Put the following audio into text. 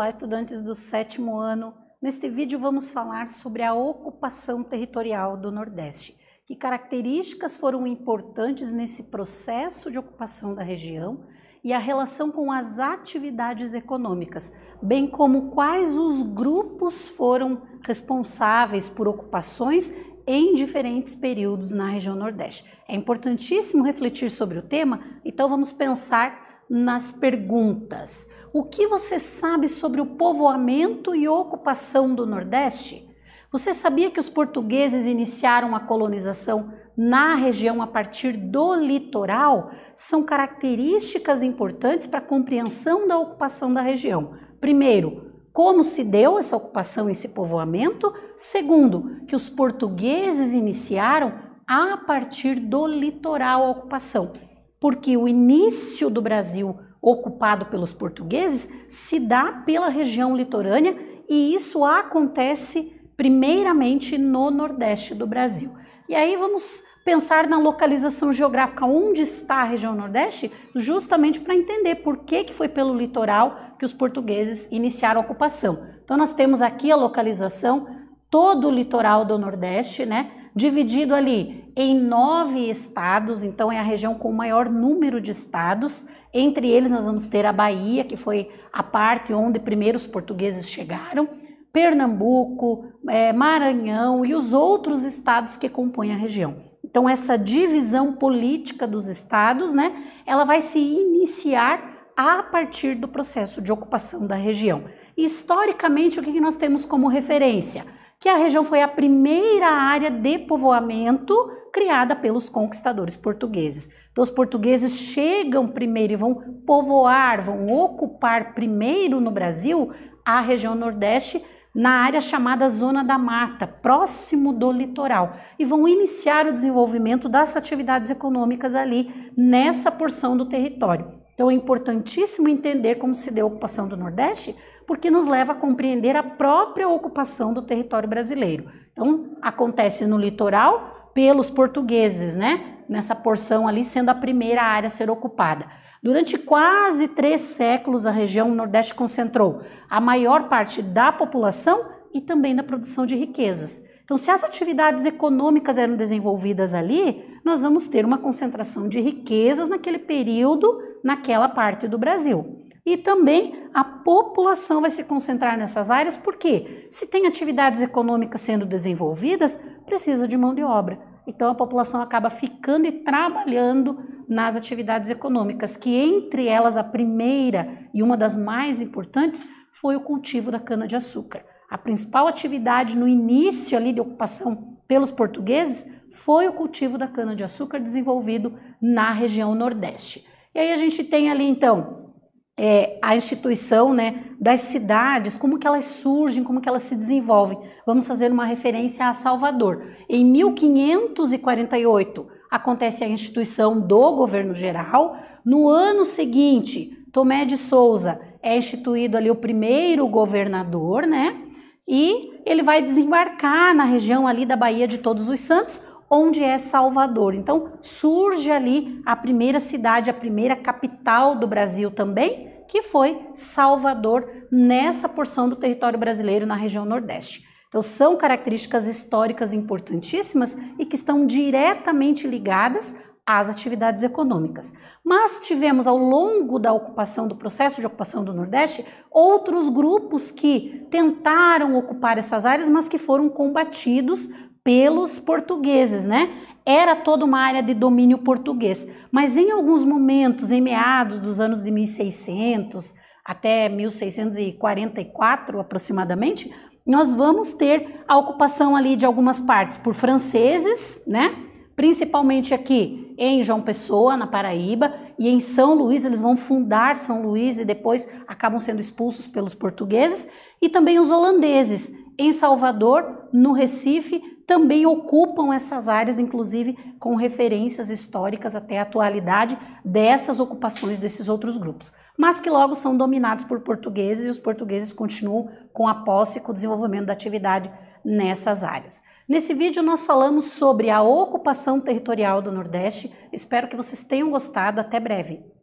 Olá, estudantes do sétimo ano. Neste vídeo vamos falar sobre a ocupação territorial do Nordeste. Que características foram importantes nesse processo de ocupação da região e a relação com as atividades econômicas, bem como quais os grupos foram responsáveis por ocupações em diferentes períodos na região Nordeste. É importantíssimo refletir sobre o tema, então vamos pensar nas perguntas. O que você sabe sobre o povoamento e ocupação do Nordeste? Você sabia que os portugueses iniciaram a colonização na região a partir do litoral? São características importantes para a compreensão da ocupação da região. Primeiro, como se deu essa ocupação e esse povoamento? Segundo, que os portugueses iniciaram a partir do litoral a ocupação, porque o início do Brasil ocupado pelos portugueses se dá pela região litorânea e isso acontece primeiramente no Nordeste do Brasil. E aí vamos pensar na localização geográfica, onde está a região Nordeste, justamente para entender por que, que foi pelo litoral que os portugueses iniciaram a ocupação. Então nós temos aqui a localização, todo o litoral do Nordeste, né, dividido ali em nove estados, então é a região com o maior número de estados. Entre eles, nós vamos ter a Bahia, que foi a parte onde primeiro os portugueses chegaram, Pernambuco, é, Maranhão e os outros estados que compõem a região. Então, essa divisão política dos estados, né, ela vai se iniciar a partir do processo de ocupação da região. Historicamente, o que nós temos como referência? Que a região foi a primeira área de povoamento criada pelos conquistadores portugueses. Então, os portugueses chegam primeiro e vão povoar, vão ocupar primeiro no Brasil a região Nordeste, na área chamada Zona da Mata, próximo do litoral, e vão iniciar o desenvolvimento das atividades econômicas ali, nessa porção do território. Então, é importantíssimo entender como se deu a ocupação do Nordeste, porque nos leva a compreender a própria ocupação do território brasileiro. Então, acontece no litoral, pelos portugueses, né? Nessa porção ali sendo a primeira área a ser ocupada. Durante quase três séculos, a região Nordeste concentrou a maior parte da população e também da produção de riquezas. Então, se as atividades econômicas eram desenvolvidas ali, nós vamos ter uma concentração de riquezas naquele período, naquela parte do Brasil. E também a população vai se concentrar nessas áreas, porque se tem atividades econômicas sendo desenvolvidas, precisa de mão de obra. Então a população acaba ficando e trabalhando nas atividades econômicas, que entre elas a primeira e uma das mais importantes foi o cultivo da cana-de-açúcar. A principal atividade no início ali de ocupação pelos portugueses foi o cultivo da cana-de-açúcar desenvolvido na região Nordeste. E aí a gente tem ali então é, a instituição né, das cidades, como que elas surgem, como que elas se desenvolvem. Vamos fazer uma referência a Salvador. Em 1548 acontece a instituição do governo geral. No ano seguinte, Tomé de Souza é instituído ali o primeiro governador, né? E ele vai desembarcar na região ali da Bahia de Todos os Santos, onde é Salvador. Então surge ali a primeira cidade, a primeira capital do Brasil também, que foi Salvador, nessa porção do território brasileiro, na região Nordeste. Então, são características históricas importantíssimas e que estão diretamente ligadas às atividades econômicas. Mas tivemos ao longo da ocupação do processo de ocupação do Nordeste outros grupos que tentaram ocupar essas áreas, mas que foram combatidos pelos portugueses, né? Era toda uma área de domínio português. Mas em alguns momentos, em meados dos anos de 1600 até 1644 aproximadamente, nós vamos ter a ocupação ali de algumas partes por franceses, né? Principalmente aqui em João Pessoa, na Paraíba, e em São Luís, eles vão fundar São Luís e depois acabam sendo expulsos pelos portugueses, e também os holandeses em Salvador, no Recife também ocupam essas áreas, inclusive com referências históricas até a atualidade dessas ocupações desses outros grupos, mas que logo são dominados por portugueses e os portugueses continuam com a posse e com o desenvolvimento da atividade nessas áreas. Nesse vídeo nós falamos sobre a ocupação territorial do Nordeste, espero que vocês tenham gostado, até breve.